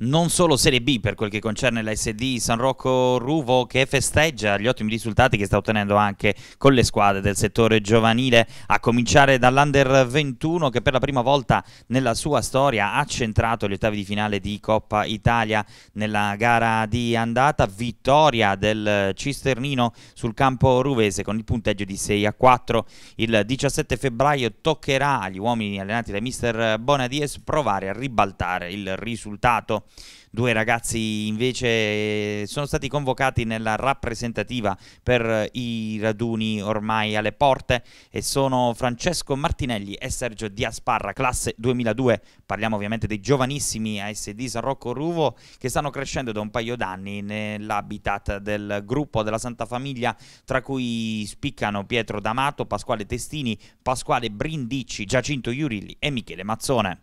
non solo Serie B per quel che concerne la SD San Rocco Ruvo che festeggia gli ottimi risultati che sta ottenendo anche con le squadre del settore giovanile a cominciare dall'Under 21 che per la prima volta nella sua storia ha centrato gli ottavi di finale di Coppa Italia nella gara di andata vittoria del Cisternino sul campo ruvese con il punteggio di 6 a 4 il 17 febbraio toccherà agli uomini allenati da mister Bonadies provare a ribaltare il risultato Due ragazzi invece eh, sono stati convocati nella rappresentativa per eh, i raduni ormai alle porte e sono Francesco Martinelli e Sergio Diasparra, classe 2002. Parliamo ovviamente dei giovanissimi ASD San Rocco Ruvo che stanno crescendo da un paio d'anni nell'habitat del gruppo della Santa Famiglia, tra cui spiccano Pietro D'Amato, Pasquale Testini, Pasquale Brindicci, Giacinto Iurilli e Michele Mazzone.